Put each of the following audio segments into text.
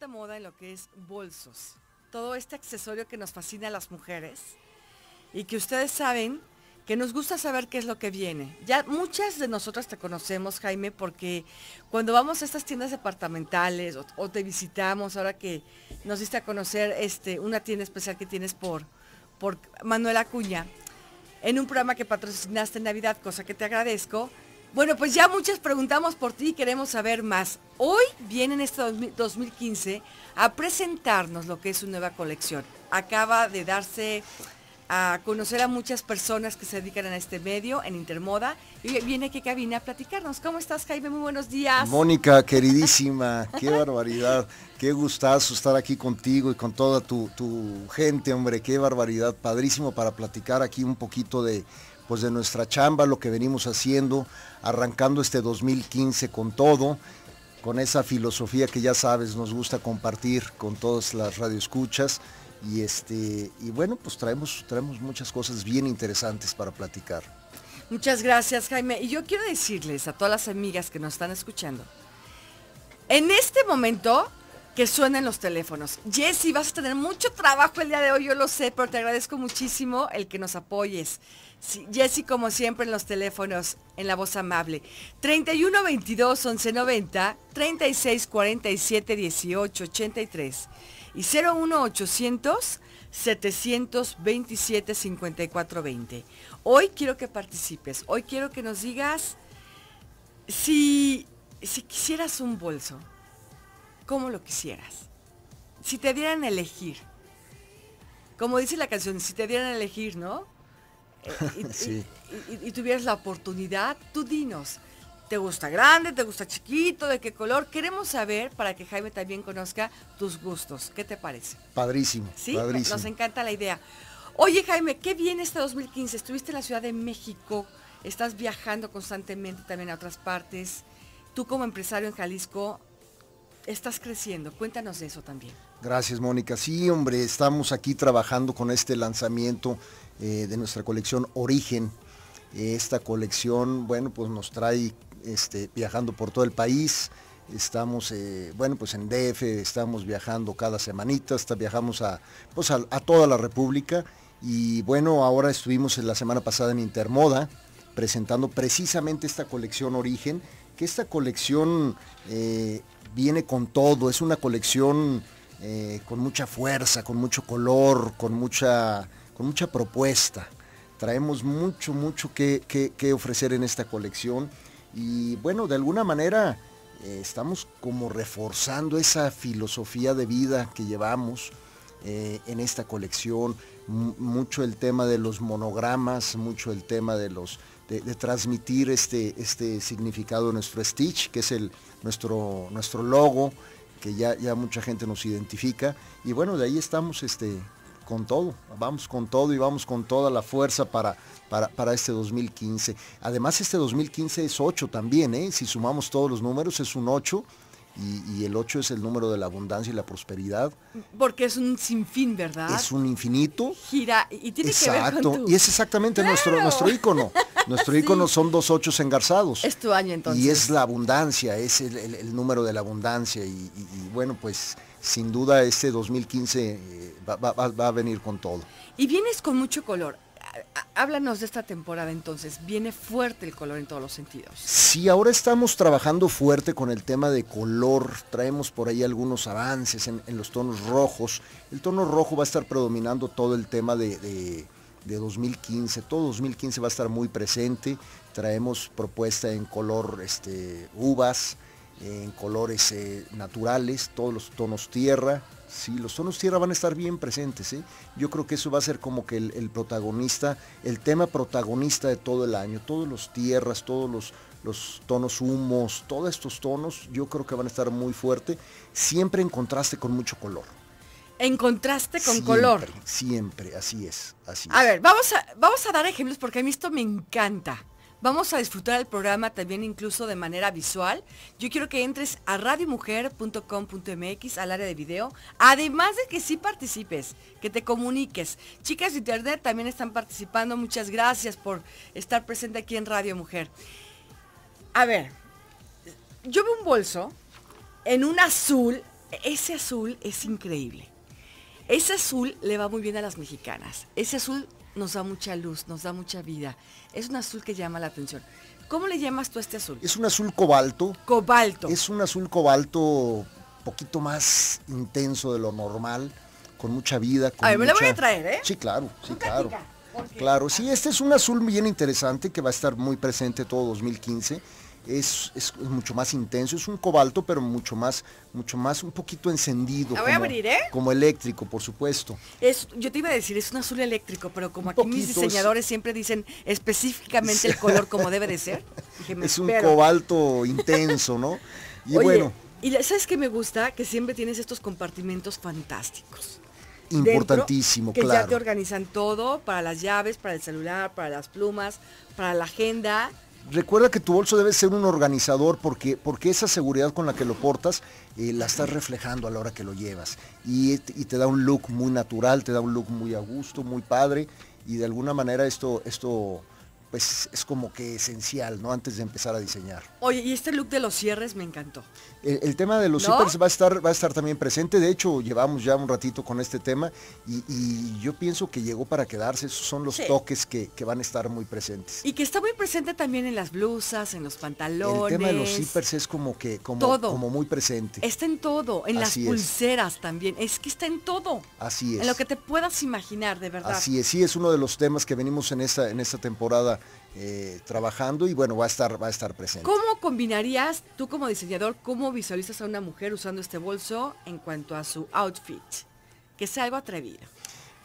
...de moda en lo que es bolsos. Todo este accesorio que nos fascina a las mujeres y que ustedes saben que nos gusta saber qué es lo que viene. Ya muchas de nosotras te conocemos, Jaime, porque cuando vamos a estas tiendas departamentales o, te visitamos, ahora que nos diste a conocer este, una tienda especial que tienes por, por Manuel Acuña, en un programa que patrocinaste en Navidad, cosa que te agradezco, bueno, pues ya muchas preguntamos por ti y queremos saber más. Hoy viene en este 2015 a presentarnos lo que es su nueva colección. Acaba de darse a conocer a muchas personas que se dedican a este medio, en Intermoda, y viene aquí cabina a platicarnos. ¿Cómo estás, Jaime? Muy buenos días. Mónica, queridísima, qué barbaridad, qué gustazo estar aquí contigo y con toda tu gente, hombre, qué barbaridad, padrísimo para platicar aquí un poquito de, pues de nuestra chamba, lo que venimos haciendo, arrancando este 2015 con todo, con esa filosofía que ya sabes nos gusta compartir con todas las radioescuchas y este y bueno, pues traemos traemos muchas cosas bien interesantes para platicar. Muchas gracias, Jaime. Y yo quiero decirles a todas las amigas que nos están escuchando, en este momento que suenen los teléfonos. Jessy, vas a tener mucho trabajo el día de hoy, yo lo sé, pero te agradezco muchísimo el que nos apoyes. Sí, Jessy, como siempre, en los teléfonos, en la voz amable. 31 22 11 90, 36 47 18 83 y 01800 727 5420 Hoy quiero que participes, hoy quiero que nos digas si, si quisieras un bolso como lo quisieras? Si te dieran a elegir, como dice la canción, si te dieran a elegir, ¿no? Eh, y, y, tuvieras la oportunidad, tú dinos, ¿Te gusta grande? ¿Te gusta chiquito? ¿De qué color? Queremos saber para que Jaime también conozca tus gustos. ¿Qué te parece? Padrísimo. Sí, nos encanta la idea. Oye Jaime, qué bien este 2015. Estuviste en la Ciudad de México, estás viajando constantemente también a otras partes. Tú como empresario en Jalisco estás creciendo. Cuéntanos de eso también. Gracias, Mónica. Sí, hombre, estamos aquí trabajando con este lanzamiento eh, de nuestra colección Origen. Esta colección, bueno, pues nos trae este, viajando por todo el país. Estamos, eh, bueno, pues en DF estamos viajando cada semanita, hasta viajamos pues, a, toda la República. Y bueno, ahora estuvimos la semana pasada en Intermoda presentando precisamente esta colección Origen, que esta colección eh, viene con todo, es una colección eh, con mucha fuerza, con mucho color, con mucha, con mucha propuesta. Traemos mucho, mucho que, ofrecer en esta colección y bueno, de alguna manera eh, estamos como reforzando esa filosofía de vida que llevamos eh, en esta colección, mucho el tema de los monogramas, mucho el tema de los de, transmitir este, este significado de nuestro Stitch, que es el, nuestro, nuestro logo, que ya, ya mucha gente nos identifica. Y bueno, de ahí estamos este, con todo, vamos con todo y vamos con toda la fuerza para, para, este 2015. Además, este 2015 es 8 también, ¿eh? si sumamos todos los números es un 8 y, el 8 es el número de la abundancia y la prosperidad. Porque es un sinfín, ¿verdad? Es un infinito. Gira y tiene que ver con y es exactamente nuestro, nuestro ícono. Nuestro ícono son dos ochos engarzados. Es tu año entonces. Y es la abundancia, es el, número de la abundancia. Y, bueno, pues sin duda este 2015 eh, va, a venir con todo. Y vienes con mucho color háblanos de esta temporada entonces. Viene fuerte el color en todos los sentidos. Sí, ahora estamos trabajando fuerte con el tema de color. Traemos por ahí algunos avances en, los tonos rojos. El tono rojo va a estar predominando todo el tema de de 2015. Todo 2015 va a estar muy presente. Traemos propuesta en color este, uvas, en colores eh, naturales, todos los tonos tierra. Sí, los tonos tierra van a estar bien presentes. ¿eh? Yo creo que eso va a ser como que el, el, protagonista, el tema protagonista de todo el año. Todos los tierras, todos los, los tonos humos, todos estos tonos yo creo que van a estar muy fuerte, siempre en contraste con mucho color. En contraste con color. Siempre, así es, así A ver, vamos a, vamos a dar ejemplos porque a mí esto me encanta. Vamos a disfrutar el programa también incluso de manera visual. Yo quiero que entres a radiomujer.com.mx al área de video. Además de que sí participes, que te comuniques. Chicas de Internet también están participando. Muchas gracias por estar presente aquí en Radio Mujer. A ver, yo veo un bolso en un azul. E-, ese azul es increíble. Ese azul le va muy bien a las mexicanas. Ese azul nos da mucha luz, nos da mucha vida. Es un azul que llama la atención. ¿Cómo le llamas tú a este azul? Es un azul cobalto. Cobalto. Es un azul cobalto poquito más intenso de lo normal, con mucha vida. a ver, me lo voy a traer, ¿eh? Sí, claro, sí, claro. Claro, sí, este es un azul bien interesante que va a estar muy presente todo 2015 es, mucho más intenso, es un cobalto, pero mucho más, mucho más un poquito encendido. voy ¿eh? como, eléctrico, por supuesto. Es, yo te iba a decir, es un azul eléctrico, pero como aquí mis diseñadores siempre dicen específicamente el color como debe de ser. es un cobalto intenso, ¿no? Y bueno. Y sabes que me gusta que siempre tienes estos compartimentos fantásticos importantísimo, claro. que ya te organizan todo para las llaves, para el celular, para las plumas, para la agenda recuerda que tu bolso debe ser un organizador porque, porque esa seguridad con la que lo portas eh, la estás reflejando a la hora que lo llevas. Y, te da un look muy natural, te da un look muy a gusto, muy padre. Y de alguna manera esto, esto pues es como que esencial, ¿no? Antes de empezar a diseñar. Oye, y este look de los cierres me encantó. El, tema de los zippers va a estar, va a estar también presente. De hecho, llevamos ya un ratito con este tema y, yo pienso que llegó para quedarse. Esos son los toques que, van a estar muy presentes. Y que está muy presente también en las blusas, en los pantalones. El tema de los zippers es como que, como, todo. como muy presente. Está en todo, en las pulseras también. Es que está en todo. Así es. En lo que te puedas imaginar, de verdad. Así es, sí, es uno de los temas que venimos en en esta temporada eh, trabajando y bueno, va a estar, va a estar presente. ¿Cómo combinarías, tú como diseñador, cómo visualizas a una mujer usando este bolso en cuanto a su outfit? Que sea algo atrevido.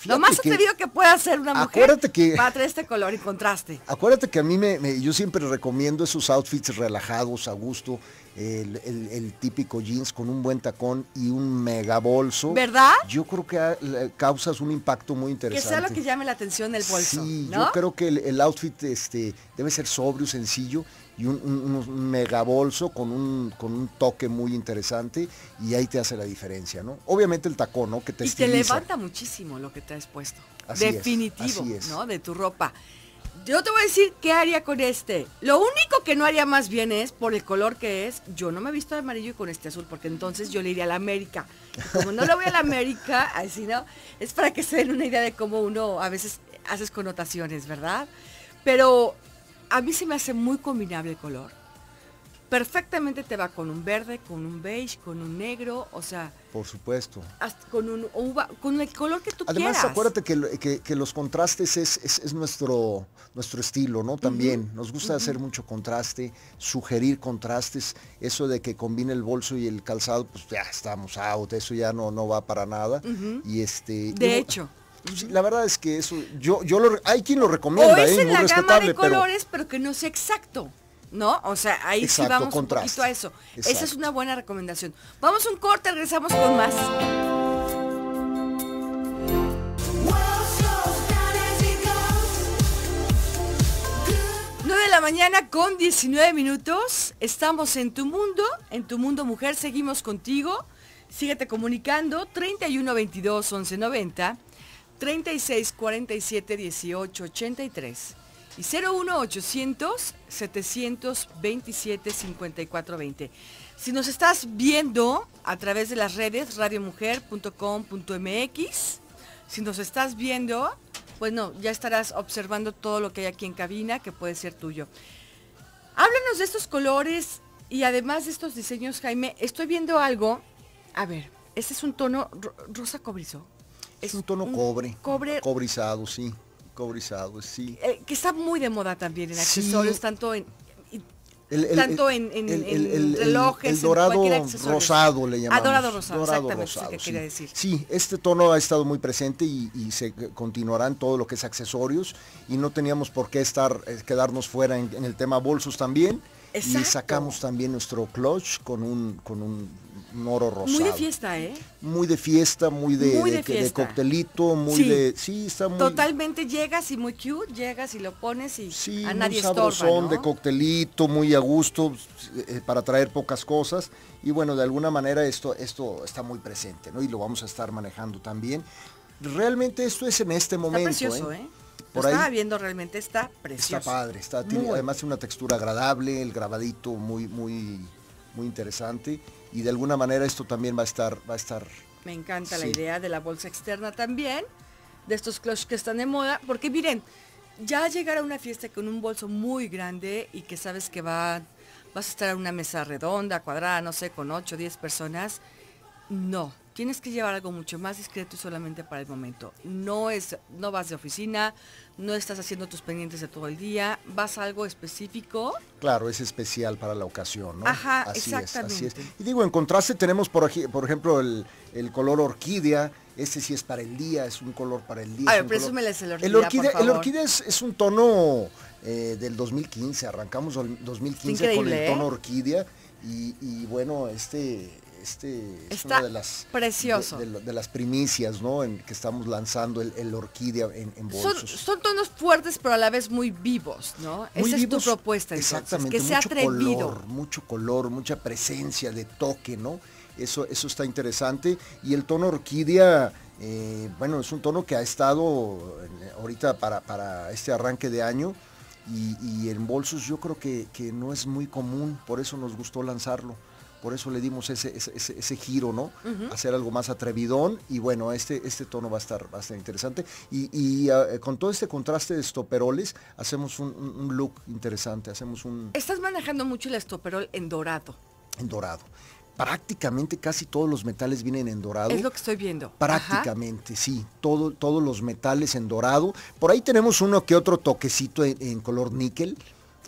lo más atrevido que, pueda hacer una mujer acuérdate que, para traer este color y contraste. Acuérdate que a mí me, yo siempre recomiendo esos outfits relajados, a gusto, el, típico jeans con un buen tacón y un mega bolso. ¿Verdad? Yo creo que causas un impacto muy interesante. Que sea lo que llame la atención el bolso. Sí, yo creo que el, outfit este, debe ser sobrio, sencillo y un, mega bolso con un, con un toque muy interesante y ahí te hace la diferencia, ¿no? Obviamente el tacón, ¿no? Que te y te levanta muchísimo lo que te has puesto. Definitivo, ¿no? De tu ropa yo te voy a decir qué haría con este. Lo único que no haría más bien es, por el color que es, yo no me he visto de amarillo y con este azul, porque entonces yo le iría a la América. como no le voy a la América, así es para que se den una idea de cómo uno a veces haces connotaciones, ¿verdad? Pero a mí se me hace muy combinable el color perfectamente te va con un verde, con un beige, con un negro, o sea... Por supuesto. con un uva, con el color que tú quieras. Además, acuérdate que, los contrastes es, es, nuestro, nuestro estilo, ¿no? También nos gusta hacer mucho contraste, sugerir contrastes. Eso de que combine el bolso y el calzado, pues ya estamos out, eso ya no, no va para nada. Y este... De hecho. Pues, la verdad es que eso, yo, yo lo, hay quien lo recomienda, ¿eh? es la colores, pero, que no es exacto. ¿No? O sea, ahí sí vamos un poquito a eso. Esa es una buena recomendación. Vamos un corte, regresamos con más. 9 de la mañana con 19 minutos. Estamos en tu mundo, en tu mundo mujer, seguimos contigo. Síguete comunicando 31 22 11 90, 36 47 18 83 y 01800-727-5420. Si nos estás viendo a través de las redes radiomujer.com.mx, si nos estás viendo, pues no, ya estarás observando todo lo que hay aquí en cabina que puede ser tuyo. Háblanos de estos colores y además de estos diseños, Jaime. Estoy viendo algo. A ver, este es un tono rosa cobrizo. Es, un tono cobre. Cobre. Cobrizado, sí. Cobrizado, sí. Eh, que está muy de moda también en accesorios, tanto en el, el, en, el, dorado rosado le llamamos. dorado rosado, exactamente, que sí. decir. Sí, este tono ha estado muy presente y, y, se continuarán todo lo que es accesorios y no teníamos por qué estar, eh, quedarnos fuera en, el tema bolsos también. Y sacamos también nuestro clutch con un, con un, oro rosado. Muy de fiesta, ¿eh? Muy de fiesta, muy de, coctelito, muy de... Sí, está Totalmente llegas y muy cute, llegas y lo pones y a nadie estorba, son de coctelito, muy a gusto, eh, para traer pocas cosas. Y bueno, de alguna manera esto, esto está muy presente, ¿no? Y lo vamos a estar manejando también. Realmente esto es en este momento. ¿eh? ¿eh? viendo realmente, está precioso. Está padre, está, tiene además una textura agradable, el grabadito muy, muy, muy interesante. Y de alguna manera esto también va a estar, va a estar. Me encanta la idea de la bolsa externa también, de estos clutch que están de moda, porque miren, ya llegar a una fiesta con un bolso muy grande y que sabes que va, vas a estar en una mesa redonda, cuadrada, no sé, con 8 o 10 personas, no, tienes que llevar algo mucho más discreto y solamente para el momento. No es, no vas de oficina, no estás haciendo tus pendientes de todo el día, vas a algo específico. Claro, es especial para la ocasión, ¿no? Ajá, así Es, así es. Y digo, en contraste tenemos por, ejemplo el, color orquídea, este sí es para el día, es un color para el día. A ver, el orquídea. El orquídea, El orquídea es, un tono eh, del 2015, arrancamos el 2015 con el ¿eh? tono orquídea y bueno, este este es una de las, De, las primicias, ¿no? En que estamos lanzando el, orquídea en, bolsos. Son, tonos fuertes, pero a la vez muy vivos, ¿no? Esa es tu propuesta, exactamente, que Color, mucho color, mucha presencia de toque, ¿no? Eso, eso está interesante. Y el tono orquídea, eh, bueno, es un tono que ha estado ahorita para, este arranque de año. Y, en bolsos yo creo que no es muy común, por eso nos gustó lanzarlo por eso le dimos ese, giro, ¿no? Hacer algo más atrevidón y bueno, este, este tono va a estar bastante interesante. Y, ah, eh, con todo este contraste de estoperoles, hacemos un, look interesante, hacemos un... Estás manejando mucho el estoperol en dorado. En dorado. Prácticamente casi todos los metales vienen en dorado. Es lo que estoy viendo. Prácticamente, sí. Todo, todos los metales en dorado. Por ahí tenemos uno que otro toquecito en color níquel.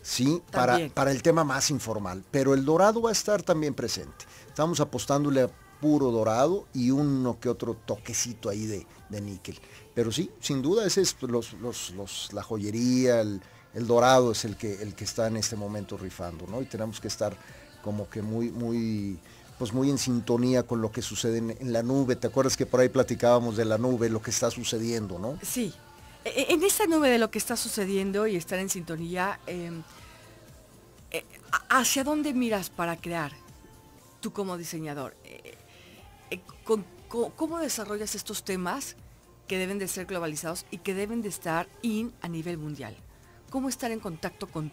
Sí, para, para, el tema más informal. Pero el dorado va a estar también presente. Estamos apostándole a puro dorado y uno que otro toquecito ahí de, de níquel. Pero sí, sin duda, ese es los, los, la joyería, el, dorado es el que, el que está en este momento rifando, ¿no? Y tenemos que estar como que muy, muy, pues muy en sintonía con lo que sucede en, la nube. ¿Te acuerdas que por ahí platicábamos de la nube, lo que está sucediendo, no? Sí, eh, en esta nube de lo que está sucediendo y estar en sintonía, em, eh, ¿hacia dónde miras para crear tú como diseñador? Eh, ¿Cómo desarrollas estos temas que deben de ser globalizados y que deben de estar in a nivel mundial? ¿Cómo estar en contacto con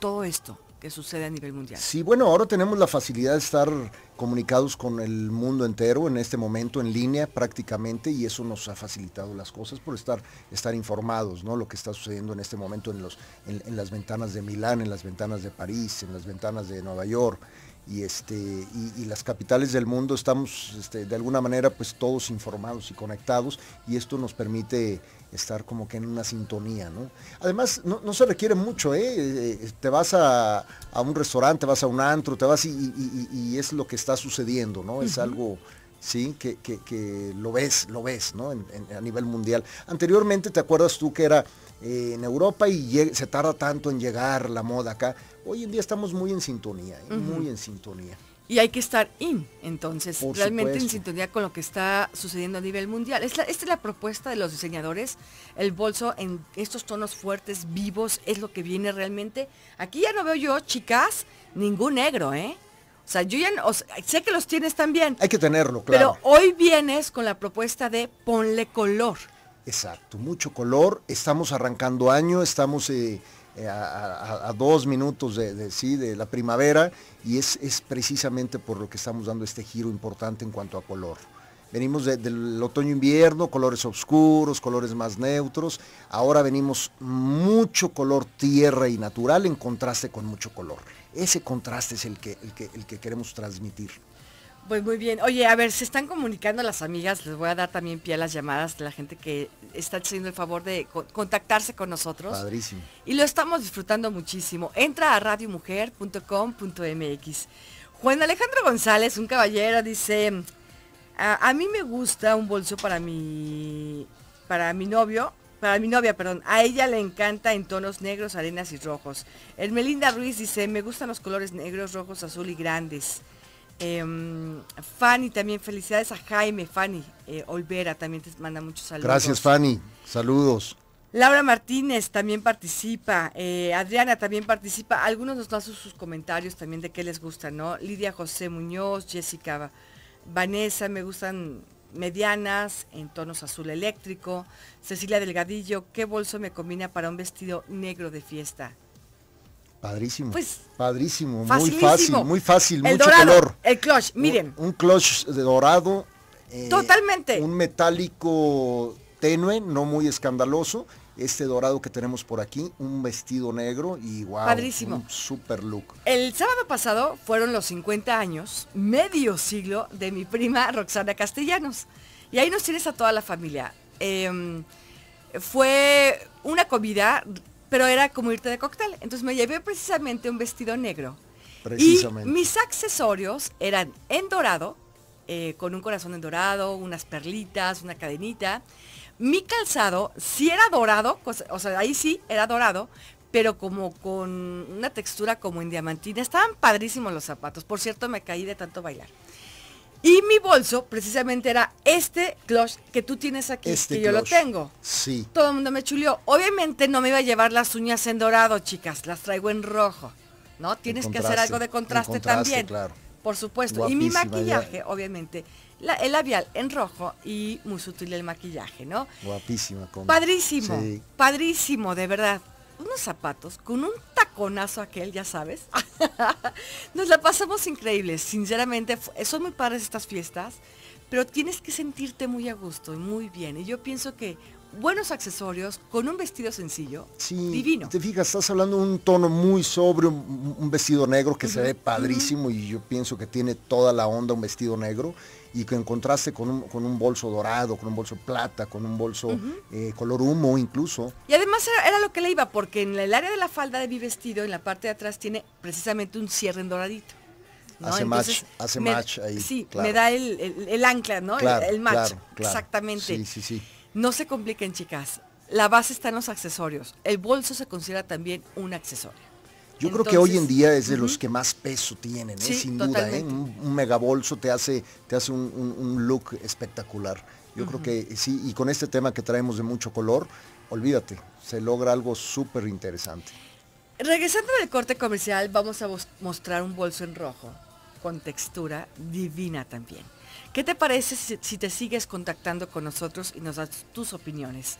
todo esto? que sucede a nivel mundial. Sí, bueno, ahora tenemos la facilidad de estar comunicados con el mundo entero en este momento en línea prácticamente y eso nos ha facilitado las cosas por estar, estar informados, ¿no? Lo que está sucediendo en este momento en, los, en, en las ventanas de Milán, en las ventanas de París, en las ventanas de Nueva York y, este, y, las capitales del mundo estamos este, de alguna manera pues todos informados y conectados y esto nos permite estar como que en una sintonía. ¿no? Además no, se requiere mucho, ¿eh? eh, eh te vas a, un restaurante, vas a un antro, te vas y, es lo que está sucediendo, ¿no? es algo ¿sí? Que, lo ves, lo ves, ¿no? a nivel mundial. Anteriormente, ¿te acuerdas tú que era eh, en Europa y se tarda tanto en llegar la moda acá? Hoy en día estamos muy en sintonía, ¿eh? muy en sintonía. Y hay que estar in, entonces, realmente en sintonía con lo que está sucediendo a nivel mundial. esta es la propuesta de los diseñadores. El bolso en estos tonos fuertes, vivos, es lo que viene realmente. Aquí ya no veo yo, chicas, ningún negro, ¿eh? O sea, yo sé que los tienes también. Hay que tenerlo, claro. Pero hoy vienes con la propuesta de ponle color. Exacto, mucho color. Estamos arrancando año, estamos eh, eh, a, dos minutos de, sí, de la primavera y es, es, precisamente por lo que estamos dando este giro importante en cuanto a color. Venimos del otoño-invierno, colores oscuros, colores más neutros. Ahora venimos mucho color tierra y natural en contraste con mucho color. Ese contraste es el que, el que, queremos transmitir. Pues muy bien. Oye, a ver, se están comunicando las amigas. Les voy a dar también pie a las llamadas de la gente que está haciendo el favor de contactarse con nosotros. Padrísimo. Y lo estamos disfrutando muchísimo. Entra a radiomujer.com.mx. Juan Alejandro González, un caballero, dice, a, mí me gusta un bolso para mi, para mi novio para mi novia, perdón, a ella le encanta en tonos negros, arenas y rojos. Melinda Ruiz dice, me gustan los colores negros, rojos, azul y grandes. Em, Fanny también, felicidades a Jaime, Fanny eh, Olvera también te manda muchos saludos. Gracias Fanny, saludos. Laura Martínez también participa, eh, Adriana también participa, algunos nos dan sus, sus comentarios también de qué les gusta, ¿no? Lidia José Muñoz, Jessica Vanessa, me gustan medianas en tonos azul eléctrico. Cecilia Delgadillo, ¿qué bolso me combina para un vestido negro de fiesta? Padrísimo. Pues, padrísimo, muy fácil, muy fácil, el mucho color. El clutch, miren. Un, clutch de dorado. Eh, Totalmente. Un metálico tenue, no muy escandaloso, este dorado que tenemos por aquí, un vestido negro y wow, un super look. El sábado pasado fueron los 50 años, medio siglo, de mi prima Roxana Castellanos. Y ahí nos tienes a toda la familia. Em, fue una comida, pero era como irte de cóctel. Entonces me llevé precisamente un vestido negro. Precisamente. Y mis accesorios eran en dorado, eh, con un corazón en dorado, unas perlitas, una cadenita. Mi calzado sí era dorado, o sea, ahí sí era dorado, pero como con una textura como en diamantina. Estaban padrísimos los zapatos. Por cierto, me caí de tanto bailar. Y mi bolso precisamente era este clutch que tú tienes aquí, este que yo lo tengo. Sí. Todo el mundo me chulió Obviamente no me iba a llevar las uñas en dorado, chicas, las traigo en rojo. ¿No? Tienes que hacer algo de contraste, también. Claro. Por supuesto. y mi maquillaje, obviamente, el labial en rojo y muy sutil el maquillaje, ¿no? Guapísima. Padrísimo, padrísimo, de verdad. Unos zapatos con un taconazo aquel, ya sabes. Nos la pasamos increíbles, sinceramente. Son muy padres estas fiestas, pero tienes que sentirte muy a gusto y muy bien. Y yo pienso que buenos accesorios con un vestido sencillo, sí, divino. Te fijas, estás hablando de un tono muy sobrio, un, vestido negro que se ve padrísimo y yo pienso que tiene toda la onda un vestido negro y que en con un, bolso dorado, con un bolso plata, con un bolso eh, color humo incluso. Y además era, lo que le iba, porque en el área de la falda de mi vestido, en la parte de atrás, tiene precisamente un cierre en doradito. Hace match, hace match ahí. Sí, me da el, ancla, ¿no? el, match, exactamente. Sí, sí, sí. No se compliquen, chicas. La base está en los accesorios. El bolso se considera también un accesorio. Yo creo que hoy en día es de los que más peso tienen, ¿eh? sin duda. ¿eh? Un, megabolso te hace, te hace un, look espectacular. Yo creo que sí, y con este tema que traemos de mucho color, olvídate, se logra algo súper interesante. Regresando del corte comercial, vamos a mostrar un bolso en rojo, con textura divina también. ¿Qué te parece si te sigues contactando con nosotros y nos das tus opiniones?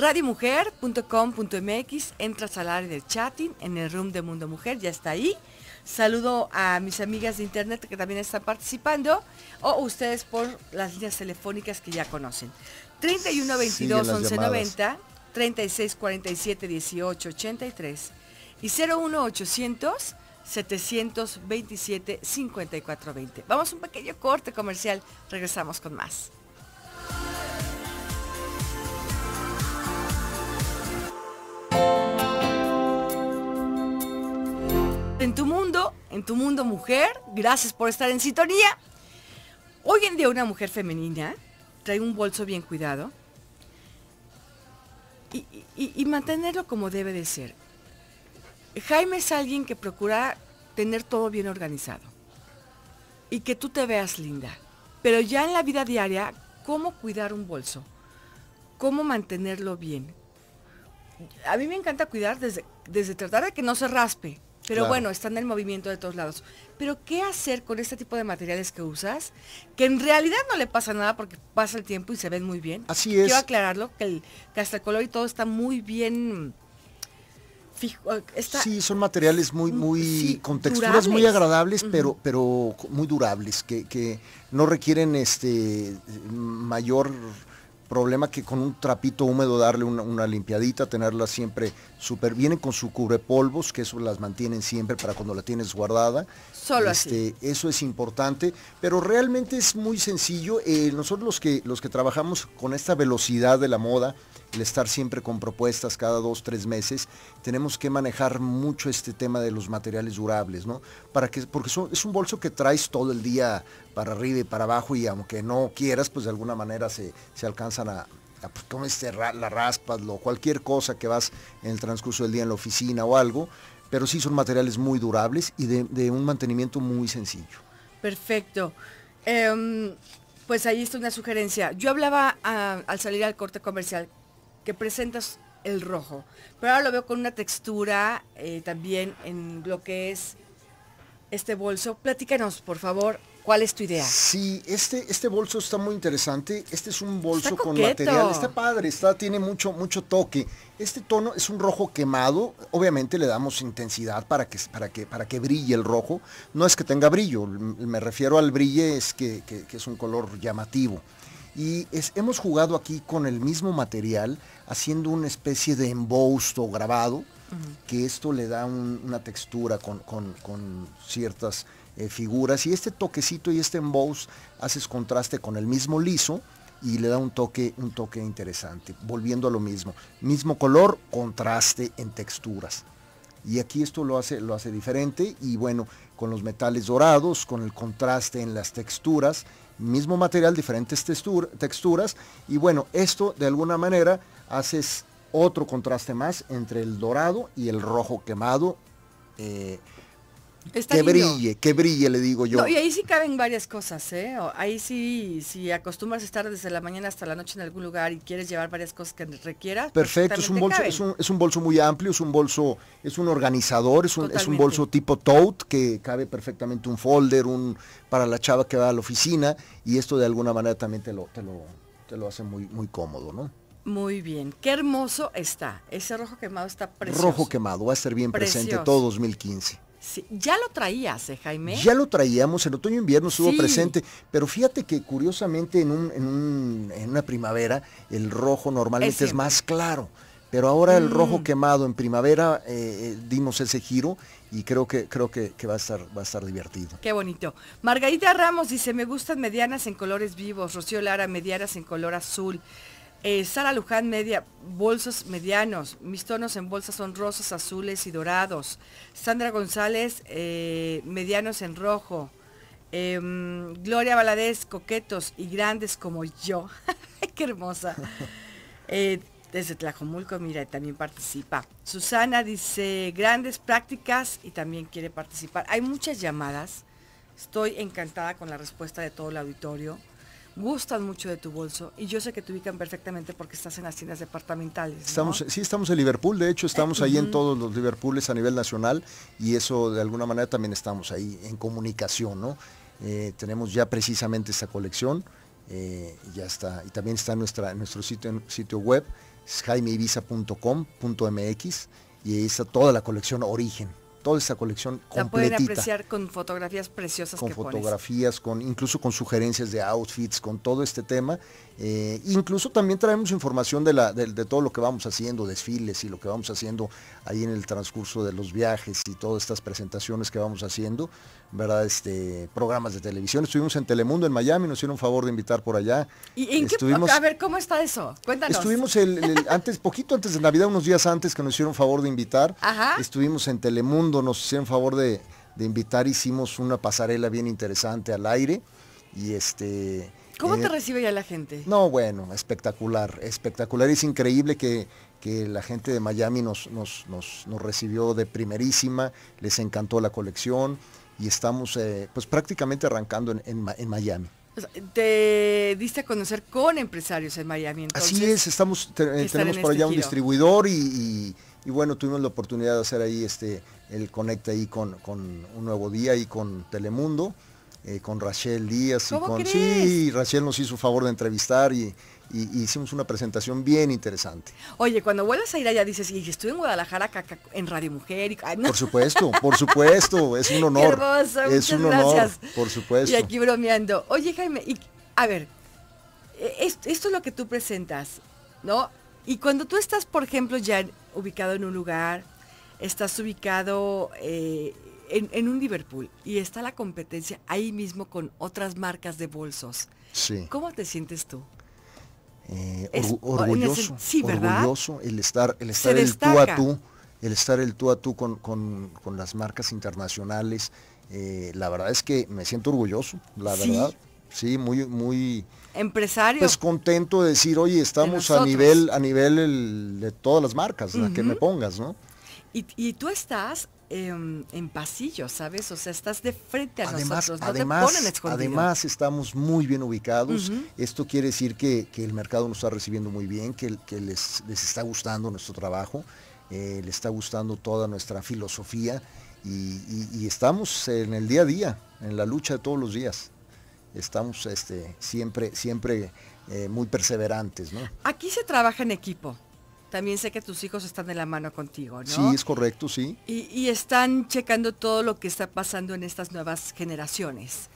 radiomujer.com.mx, entras al área de chatting, en el room de Mundo Mujer, ya está ahí. Saludo a mis amigas de internet que también están participando o ustedes por las líneas telefónicas que ya conocen. 31 22 11 90 36 47 18 83 y 01 800 727 54 20. Vamos a un pequeño corte comercial, regresamos con más. en tu mundo mujer. Gracias por estar en sintonía. Hoy en día una mujer femenina trae un bolso bien cuidado y, y mantenerlo como debe de ser. Jaime es alguien que procura tener todo bien organizado y que tú te veas linda. Pero ya en la vida diaria, ¿cómo cuidar un bolso? ¿Cómo mantenerlo bien? A mí me encanta cuidar desde, desde tratar de que no se raspe, pero bueno, están en el movimiento de todos lados. Pero ¿qué hacer con este tipo de materiales que usas? Que en realidad no le pasa nada porque pasa el tiempo y se ven muy bien. Así es. Quiero aclararlo, que, el, que hasta el color y todo está muy bien... Fijo, sí, son materiales muy, mm, muy, con texturas muy agradables, pero, pero muy durables, que, no requieren este mayor problema que con un trapito húmedo darle una, limpiadita, tenerla siempre súper. Vienen con su cubrepolvos, que eso las mantienen siempre para cuando la tienes guardada. Este, eso es importante, pero realmente es muy sencillo. Eh, nosotros los que, los que trabajamos con esta velocidad de la moda, el estar siempre con propuestas cada dos, tres meses, tenemos que manejar mucho este tema de los materiales durables, ¿no? Para que, porque es un bolso que traes todo el día para arriba y para abajo y aunque no quieras, pues de alguna manera se, alcanzan a, a pues, este la raspas, lo, cualquier cosa que vas en el transcurso del día en la oficina o algo, pero sí son materiales muy durables y de, un mantenimiento muy sencillo. Perfecto. Em, pues ahí está una sugerencia. Yo hablaba ah, al salir al corte comercial que presentas el rojo, pero ahora lo veo con una textura eh, también en lo que es este bolso. Platícanos, por favor, ¿Cuál es tu idea? Sí, este, este bolso está muy interesante. Este es un bolso con material. Está padre, está, tiene mucho, mucho toque. Este tono es un rojo quemado. Obviamente le damos intensidad para que, para que, para que brille el rojo. No es que tenga brillo, me refiero al brille, es que, es un color llamativo. Y hemos jugado aquí con el mismo material, haciendo una especie de embosto grabado, que esto le da una textura con, con, con ciertas eh, figuras y este toquecito y este emboss haces contraste con el mismo liso y le da un toque, un toque interesante. Volviendo a lo mismo, mismo color, contraste en texturas. Y aquí esto lo hace, lo hace diferente y bueno, con los metales dorados, con el contraste en las texturas, mismo material, diferentes texturas y bueno, esto de alguna manera haces otro contraste más entre el dorado y el rojo quemado. Eh, que brille, que brille, le digo yo. y ahí sí caben varias cosas, ¿eh? Ahí sí, si acostumbras a estar desde la mañana hasta la noche en algún lugar y quieres llevar varias cosas que requieras. Pues, Perfecto, es un bolso, es un, bolso muy amplio, es un bolso, es un organizador, es un, bolso tipo tote que cabe perfectamente un folder, un para la chava que va a la oficina, y esto de alguna manera también te lo, te lo, hace muy, muy cómodo, ¿no? Muy bien, qué hermoso está. Ese rojo quemado está precioso. Rojo quemado, va a ser bien presente todo 2015 ya lo traías, ¿eh, Jaime. Ya lo traíamos, el otoño-invierno e estuvo presente, pero fíjate que curiosamente en, en, una primavera el rojo normalmente es, más claro, pero ahora el rojo mm. quemado en primavera eh, eh, dimos ese giro y creo que creo que, va a estar va a estar divertido. Qué bonito. Margarita Ramos dice, "Me gustan medianas en colores vivos." Rocío Lara, medianas en color azul. Eh, Sara Luján Media, bolsos medianos. Mis tonos en bolsa son rosas, azules y dorados. Sandra González, eh, medianos en rojo. Em, Gloria Valadez, coquetos y grandes como yo. ¡Qué hermosa! Eh, desde Tlajomulco, mira, también participa. Susana dice, grandes prácticas y también quiere participar. Hay muchas llamadas. Estoy encantada con la respuesta de todo el auditorio gustan mucho de tu bolso y yo sé que te ubican perfectamente porque estás en las tiendas departamentales. Estamos, sí, estamos en Liverpool, de hecho estamos ahí en todos los Liverpooles a nivel nacional y eso de alguna manera también estamos ahí en comunicación, ¿no? Eh, tenemos ya precisamente esta colección, eh, ya está, y también está nuestra, nuestro sitio, sitio web, mx y ahí está toda la colección Origen toda esta colección completita. La pueden apreciar con fotografías preciosas Con fotografías, con incluso con sugerencias de outfits, con todo este tema. Eh, incluso también traemos información de, la, de, todo lo que vamos haciendo, desfiles y lo que vamos haciendo ahí en el transcurso de los viajes y todas estas presentaciones que vamos haciendo, ¿verdad? Este, programas de televisión. Estuvimos en Telemundo, en Miami, nos hicieron favor de invitar por allá. ¿Y en Estuvimos, a ver, ¿cómo está eso? Cuéntanos. Estuvimos el, antes, poquito antes de Navidad, unos días antes que nos hicieron favor de invitar. Ajá. Estuvimos en Telemundo nos hicieron favor de, invitar, hicimos una pasarela bien interesante al aire y este... ¿Cómo eh, te recibe ya la gente? No, bueno, espectacular, espectacular. Es increíble que, que la gente de Miami nos, nos, nos, recibió de primerísima, les encantó la colección y estamos eh, pues prácticamente arrancando en, Miami. te diste a conocer con empresarios en Miami. Así es, estamos, eh, tenemos por allá este un distribuidor y y bueno, tuvimos la oportunidad de hacer ahí este, el conecta ahí con, Un Nuevo Día y con Telemundo, eh, con Rachel Díaz y con... Sí, Rachel nos hizo favor de entrevistar y, hicimos una presentación bien interesante. Oye, cuando vuelvas a ir allá dices, y estuve en Guadalajara en Radio Mujer. Por supuesto, por supuesto, es un honor. es un honor, por supuesto. Y aquí bromeando. Oye, Jaime, a ver, e, esto, esto, es lo que tú presentas, ¿no? Y cuando tú estás, por ejemplo, ya ubicado en un lugar, estás ubicado eh, en, un Liverpool y está la competencia ahí mismo con otras marcas de bolsos. Sí. ¿Cómo te sientes tú? Eh, orgulloso, el, orgulloso el estar, el estar el tú a tú, el estar el tú a tú con, las marcas internacionales. Eh, la verdad es que me siento orgulloso, la verdad sí, muy, muy empresario. Pues contento de decir, oye, estamos a nivel, a nivel de todas las marcas, la que me pongas, ¿no? Y, tú estás em, en pasillo, ¿sabes? O sea, estás de frente a además, nosotros, además, estamos muy bien ubicados. Esto quiere decir que, el mercado nos está recibiendo muy bien, que, que les, está gustando nuestro trabajo, eh, les está gustando toda nuestra filosofía y estamos en el día a día, en la lucha de todos los días estamos este, siempre, siempre eh, muy perseverantes. ¿no? Aquí se trabaja en equipo. También sé que tus hijos están de la mano contigo, ¿no? Sí, es correcto, sí. Y, están checando todo lo que está pasando en estas nuevas generaciones.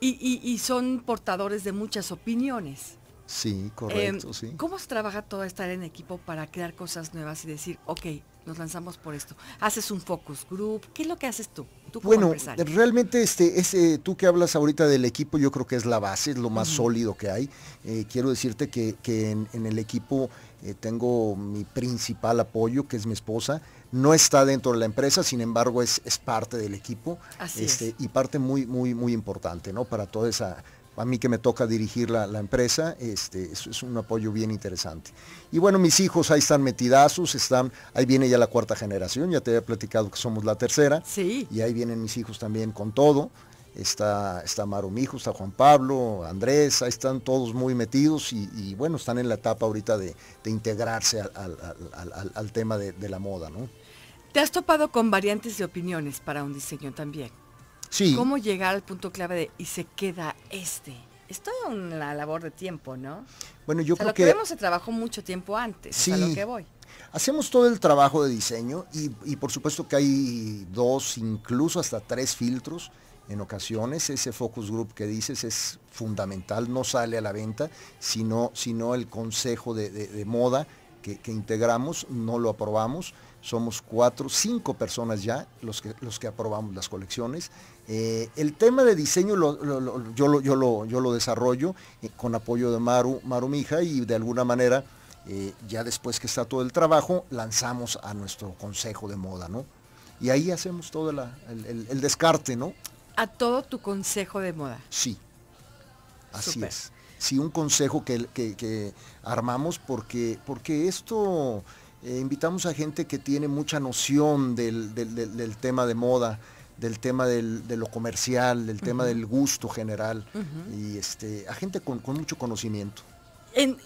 Y, son portadores de muchas opiniones. Sí, correcto, em, sí. ¿Cómo se trabaja todo estar en equipo para crear cosas nuevas y decir, ok, nos lanzamos por esto. Haces un focus group, ¿qué es lo que haces tú? tú como bueno, realmente este, ese, tú que hablas ahorita del equipo, yo creo que es la base, es lo más sólido que hay. Eh, quiero decirte que, en, el equipo eh, tengo mi principal apoyo, que es mi esposa. No está dentro de la empresa, sin embargo es, es parte del equipo Así este, es. y parte muy, muy, muy importante ¿no? para toda esa a mí que me toca dirigir la, empresa, este, es, es, un apoyo bien interesante. Y bueno, mis hijos ahí están metidazos, están, ahí viene ya la cuarta generación, ya te había platicado que somos la tercera. Sí. Y ahí vienen mis hijos también con todo. Está, está Maro hijo está Juan Pablo, Andrés, ahí están todos muy metidos y, bueno, están en la etapa ahorita de, integrarse al, tema de, la moda, ¿no? Te has topado con variantes de opiniones para un diseño también. ¿Cómo llegar al punto clave de y se queda este? Es toda una labor de tiempo, ¿no? Bueno, yo lo que, vemos se trabajó mucho tiempo antes, sí. a lo que voy. Hacemos todo el trabajo de diseño y, por supuesto que hay dos, incluso hasta tres filtros en ocasiones. Ese focus group que dices es fundamental, no sale a la venta, sino, sino el consejo de, moda que, integramos, no lo aprobamos somos cuatro, cinco personas ya los que, los que aprobamos las colecciones. Eh, el tema de diseño yo, lo, yo lo desarrollo eh, con apoyo de Maru, Mija y de alguna manera, eh, ya después que está todo el trabajo, lanzamos a nuestro consejo de moda, ¿no? Y ahí hacemos todo el, descarte, ¿no? A todo tu consejo de moda. Sí, así es. Sí, un consejo que, armamos porque, porque esto... Eh, invitamos a gente que tiene mucha noción del, tema de moda, del tema de lo comercial, del tema del gusto general, y este, a gente con, mucho conocimiento.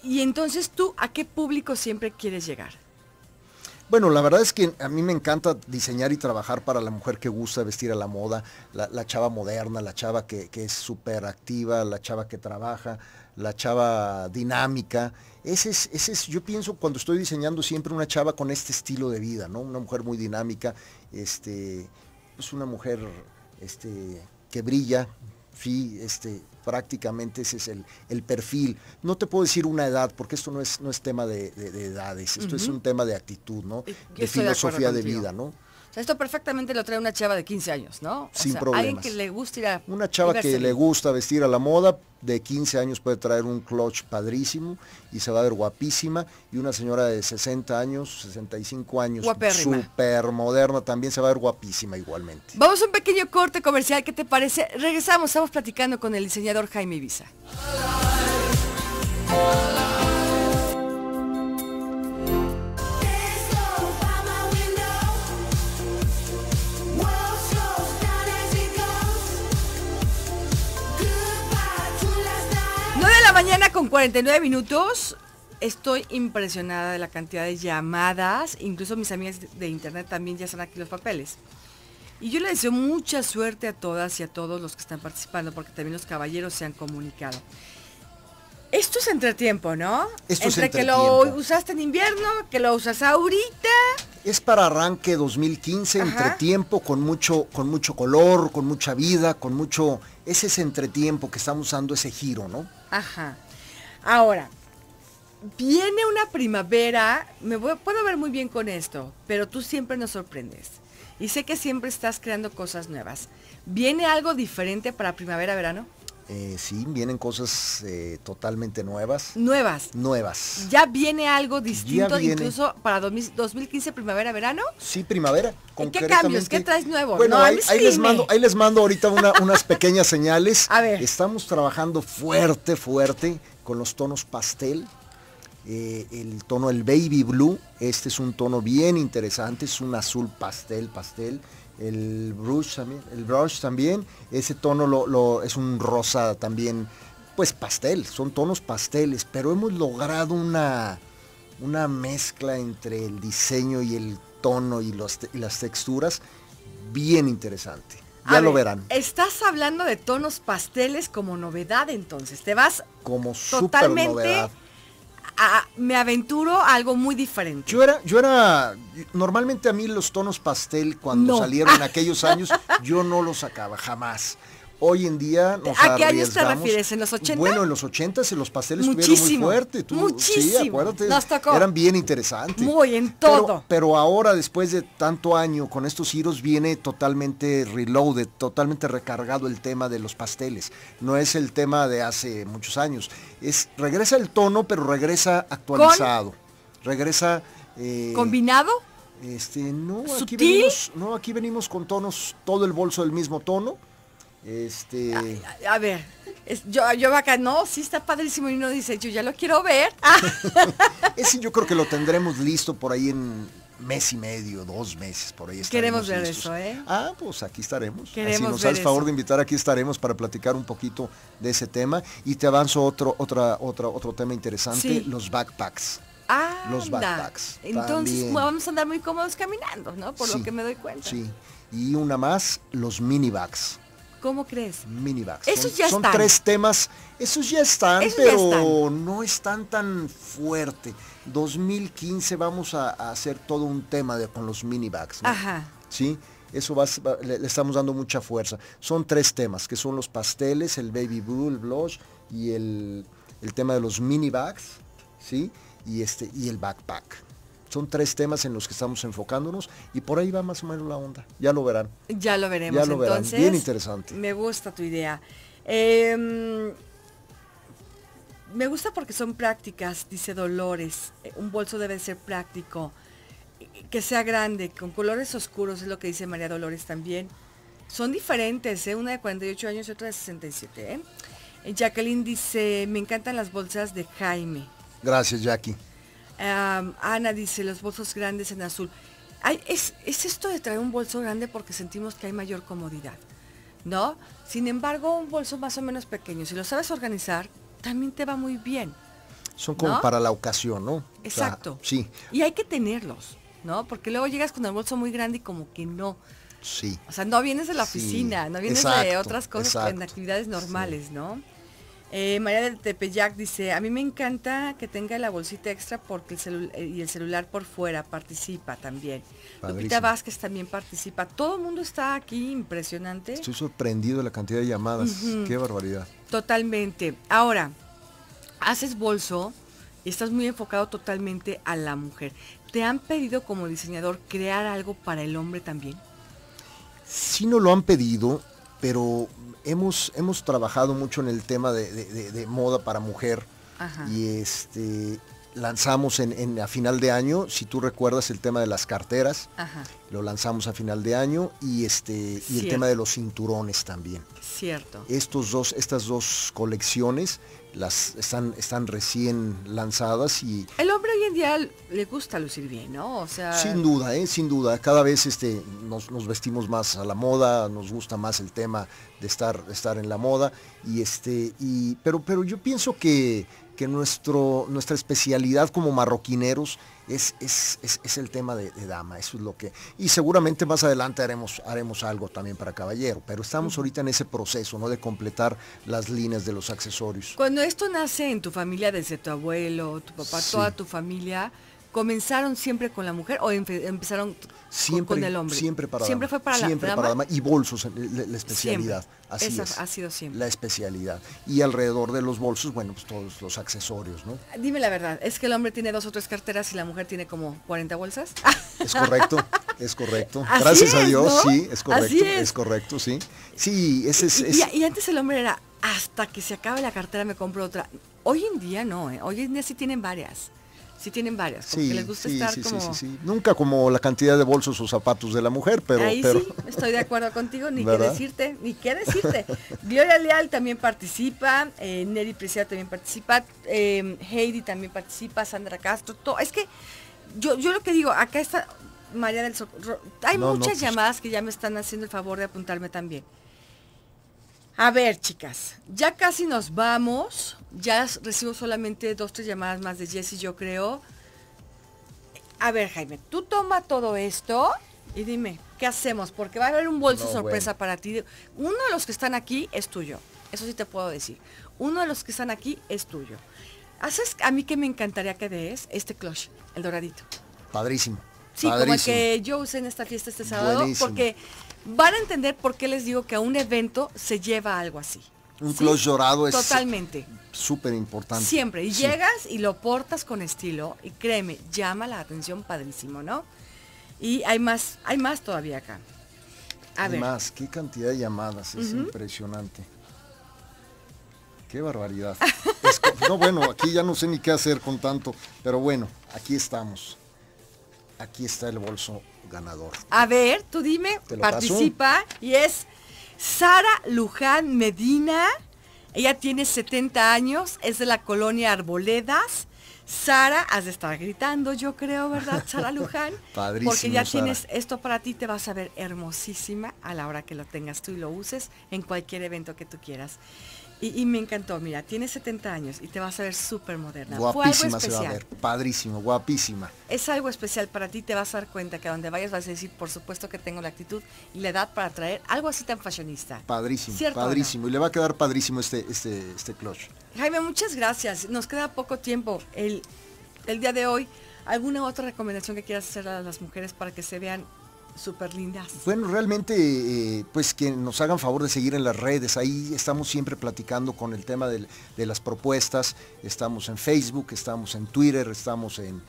y entonces tú, ¿a qué público siempre quieres llegar? Bueno, la verdad es que a mí me encanta diseñar y trabajar para la mujer que gusta vestir a la moda, la, chava moderna, la chava que, que es súper activa, la chava que trabaja, la chava dinámica. Ese es, yo pienso cuando estoy diseñando siempre una chava con este estilo de vida, ¿no? Una mujer muy dinámica, este, pues una mujer este, que brilla, sí, este, prácticamente ese es el, perfil. No te puedo decir una edad, porque esto no es, no es tema de, edades, esto es un tema de actitud, ¿no? de filosofía de, de vida, ¿no? esto perfectamente lo trae una chava de 15 años, ¿no? Sin sea, Alguien que le gusta ir a... Una chava que le gusta vestir a la moda, de 15 años puede traer un clutch padrísimo y se va a ver guapísima. Y una señora de 60 años, 65 años, super moderna, también se va a ver guapísima igualmente. Vamos a un pequeño corte comercial, ¿qué te parece? Regresamos, estamos platicando con el diseñador Jaime Ibiza. mañana con 49 minutos. Estoy impresionada de la cantidad de llamadas. Incluso mis amigas de internet también ya están aquí los papeles. Y yo le deseo mucha suerte a todas y a todos los que están participando, porque también los caballeros se han comunicado. Esto es entretiempo, ¿no? Entre es que lo usaste en invierno, que lo usas ahorita es para arranque 2015, entre entretiempo, con mucho, con mucho color, con mucha vida, con mucho. Es ese entretiempo que estamos dando ese giro, ¿no? Ajá. Ahora, viene una primavera, me puedo ver muy bien con esto, pero tú siempre nos sorprendes. Y sé que siempre estás creando cosas nuevas. ¿Viene algo diferente para primavera-verano? Eh, sí, vienen cosas eh, totalmente nuevas. Nuevas. Nuevas. Ya viene algo distinto incluso para 2015 primavera-verano. Sí, primavera. ¿Qué cambios? ¿Qué traes nuevo? Bueno, ahí, les mando, ahí les mando ahorita unas pequeñas señales. A ver. Estamos trabajando fuerte, fuerte con los tonos pastel. Eh, el tono el baby blue, este es un tono bien interesante, es un azul pastel, pastel el brush también, el también, ese tono lo, es un rosa también, pues pastel, son tonos pasteles, pero hemos logrado una, una mezcla entre el diseño y el tono y, los, las texturas bien interesante. Ya lo verán. Estás hablando de tonos pasteles como novedad entonces, te vas como totalmente... novedad me aventuro algo muy diferente. Yo era, yo era, normalmente a mí los tonos pastel cuando salieron en aquellos años, yo no los sacaba jamás. Hoy en día nos ¿A qué años te refieres? ¿En los 80? Bueno, en los 80 los pasteles estuvieron muy fuertes. Muchísimo. Sí, acuérdate. Eran bien interesantes. Muy, en todo. Pero, ahora, después de tanto año, con estos giros viene totalmente reloaded, totalmente recargado el tema de los pasteles. No es el tema de hace muchos años. Es, regresa el tono, pero regresa actualizado. Regresa... Eh, ¿Combinado? Este, no, aquí venimos, no, aquí venimos con tonos, todo el bolso del mismo tono este. A, ver, yo, yo acá, no, sí está padrísimo y uno dice, yo ya lo quiero ver. Ah. Ese yo creo que lo tendremos listo por ahí en mes y medio, dos meses, por ahí Queremos ver eso, ¿eh? Ah, pues aquí estaremos. Queremos nos haces favor de invitar, aquí estaremos para platicar un poquito de ese tema. Y te avanzo otro, otra, otra, otro tema interesante, los backpacks. Ah, los backpacks. Entonces vamos a andar muy cómodos caminando, ¿no? Por lo que me doy cuenta. Sí. Y una más, los mini bags. ¿Cómo crees? Minibags. Esos son, ya son tres temas. Esos ya están, pero no están tan fuerte. 2015 vamos a, hacer todo un tema de, con los minibags. ¿no? Ajá. Sí. Eso le, estamos dando mucha fuerza. Son tres temas, que son los pasteles, el baby blue, el blush y el, tema de los minibags, ¿sí? Y, este, y el backpack. Son tres temas en los que estamos enfocándonos y por ahí va más o menos la onda. Ya lo verán. Ya lo veremos. Ya lo verán. Bien interesante. Me gusta tu idea. Em, me gusta porque son prácticas, dice Dolores. Eh, un bolso debe ser práctico, que sea grande, con colores oscuros, es lo que dice María Dolores también. Son diferentes, ¿eh? una de 48 años y otra de 67. Eh. Jacqueline dice, me encantan las bolsas de Jaime. Gracias, Jackie. Ana dice, los bolsos grandes en azul. es, esto de traer un bolso grande porque sentimos que hay mayor comodidad, ¿no? Sin embargo, un bolso más o menos pequeño, si lo sabes organizar, también te va muy bien. Son como para la ocasión, ¿no? Exacto. sí. Y hay que tenerlos, ¿no? Porque luego llegas con el bolso muy grande y como que no. Sí. O sea, no vienes de la oficina, no vienes de otras cosas, en actividades normales, ¿no? Eh, María del Tepeyac dice, a mí me encanta que tenga la bolsita extra porque el eh, y el celular por fuera participa también. Lupita Vázquez también participa. Todo el mundo está aquí, impresionante. Estoy sorprendido de la cantidad de llamadas. Qué barbaridad. Totalmente. Ahora, haces bolso y estás muy enfocado totalmente a la mujer. ¿Te han pedido como diseñador crear algo para el hombre también? Si no lo han pedido pero hemos, trabajado mucho en el tema de, moda para mujer y este lanzamos en, a final de año, si tú recuerdas el tema de las carteras, lo lanzamos a final de año y este el tema de los cinturones también. Cierto. Estos dos, estas dos colecciones las están, están recién lanzadas y... El hombre hoy en día le gusta lucir bien, ¿no? Sin duda, ¿eh? sin duda. Cada vez este, nos, vestimos más a la moda, nos gusta más el tema de estar, estar en la moda. Y este, y, pero, pero yo pienso que que nuestro, nuestra especialidad como marroquineros es, el tema de, dama, eso es lo que... Y seguramente más adelante haremos, haremos algo también para caballero, pero estamos ahorita en ese proceso, ¿no? De completar las líneas de los accesorios. Cuando esto nace en tu familia, desde tu abuelo, tu papá, toda tu familia, ¿Comenzaron siempre con la mujer o empezaron con el hombre? Siempre para Siempre fue para siempre la, dama? y bolsos, la, especialidad. Así ha sido siempre. La especialidad. Y alrededor de los bolsos, bueno, pues todos los accesorios, ¿no? Dime la verdad, ¿es que el hombre tiene dos o tres carteras y la mujer tiene como 40 bolsas? Es correcto, es correcto. Gracias a Dios, sí, es correcto, es. correcto, sí. Sí, ese es... Y, antes el hombre era, hasta que se acabe la cartera me compro otra. Hoy en día no, ¿eh? hoy en día sí tienen varias. Sí tienen varias, porque les gusta sí, estar sí, como... Nunca como la cantidad de bolsos o zapatos de la mujer, pero... Ahí sí, estoy de acuerdo contigo, ni qué decirte, ni qué decirte. Gloria Leal también participa, eh, Neri Preciado también participa, em, Heidi también participa, Sandra Castro, todo. Es que yo, yo lo que digo, acá está María del Socorro, hay muchas pues llamadas que ya me están haciendo el favor de apuntarme también. A ver, chicas, ya casi nos vamos. Ya recibo solamente dos, tres llamadas más de Jessy, yo creo. A ver, Jaime, tú toma todo esto y dime, ¿qué hacemos? Porque va a haber un bolso sorpresa para ti. Uno de los que están aquí es tuyo. Eso sí te puedo decir. Uno de los que están aquí es tuyo. ¿Haces a mí que me encantaría que des este cloche, el doradito? Padrísimo. Sí, como el que yo usé en esta fiesta este sábado, porque van a entender por qué les digo que a un evento se lleva algo así. Un close llorado es totalmente súper importante. Siempre. Y llegas y lo portas con estilo y créeme, llama la atención padrísimo, ¿no? Y hay más, hay más todavía acá. A más, qué cantidad de llamadas, es impresionante. Qué barbaridad. no, bueno, aquí ya no sé ni qué hacer con tanto, pero bueno, aquí estamos. Aquí está el bolso ganador. A ver, tú dime, participa y es Sara Luján Medina, ella tiene 70 años, es de la colonia Arboledas. Sara, has de estar gritando, yo creo, ¿verdad, Sara Luján? Porque ya tienes esto para ti, te vas a ver hermosísima a la hora que lo tengas tú y lo uses en cualquier evento que tú quieras. Y, me encantó, mira, tiene 70 años y te vas a ver súper moderna. Guapísima se va a ver, padrísimo, guapísima. Es algo especial para ti, te vas a dar cuenta que a donde vayas vas a decir, por supuesto que tengo la actitud y la edad para traer algo así tan fashionista. Padrísimo, padrísimo. Y le va a quedar padrísimo este, este, este clutch. Jaime, muchas gracias. Nos queda poco tiempo el, el día de hoy. ¿Alguna otra recomendación que quieras hacer a las mujeres para que se vean Súper lindas. Bueno, realmente, eh, pues que nos hagan favor de seguir en las redes. Ahí estamos siempre platicando con el tema de, las propuestas. Estamos en Facebook, estamos en Twitter, estamos en,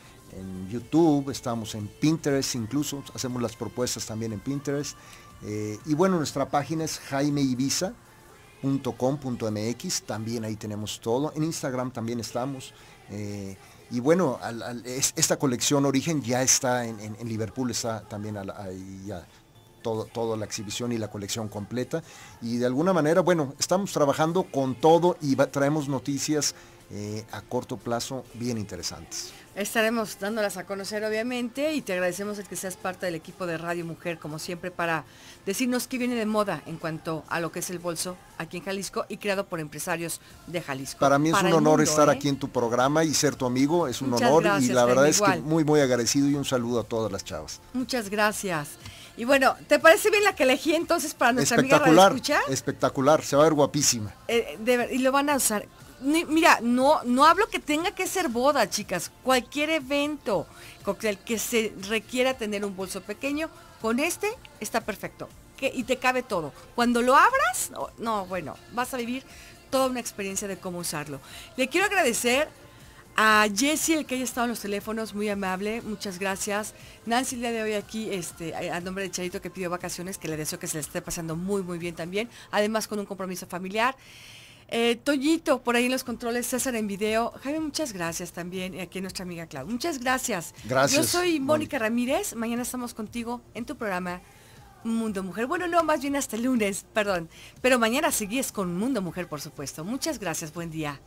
YouTube, estamos en Pinterest incluso, hacemos las propuestas también en Pinterest. Eh, y bueno, nuestra página es jaimeivisa.com.mx, también ahí tenemos todo. En Instagram también estamos. Eh, y bueno, esta colección Origen ya está en, Liverpool, está también ya toda la exhibición y la colección completa. Y de alguna manera, bueno, estamos trabajando con todo y traemos noticias eh, a corto plazo bien interesantes. Estaremos dándolas a conocer, obviamente, y te agradecemos el que seas parte del equipo de Radio Mujer, como siempre, para decirnos qué viene de moda en cuanto a lo que es el bolso aquí en Jalisco y creado por empresarios de Jalisco. Para mí es un honor estar ¿eh? aquí en tu programa y ser tu amigo, es un honor y la verdad es que muy, muy agradecido y un saludo a todas las chavas. Muchas gracias. Y bueno, ¿te parece bien la que elegí entonces para nuestra amiga Radio Escucha? Espectacular, se va a ver guapísima. Eh, y lo van a usar mira, no, no hablo que tenga que ser boda, chicas, cualquier evento el que se requiera tener un bolso pequeño, con este está perfecto. Que, y te cabe todo. Cuando lo abras, no, bueno, vas a vivir toda una experiencia de cómo usarlo. Le quiero agradecer a Jessie, el que haya estado en los teléfonos, muy amable, muchas gracias. Nancy, el día de hoy aquí, este, a nombre de Charito que pidió vacaciones, que le deseo que se le esté pasando muy, muy bien también, además con un compromiso familiar. Eh, Toñito, por ahí en los controles, César en video. Jaime, muchas gracias también. Y aquí nuestra amiga Clau. Muchas gracias. Gracias. Yo soy Mónica Ramírez. Mañana estamos contigo en tu programa Mundo Mujer. Bueno, no, más bien hasta lunes, perdón. Pero mañana seguís con Mundo Mujer, por supuesto. Muchas gracias. Buen día.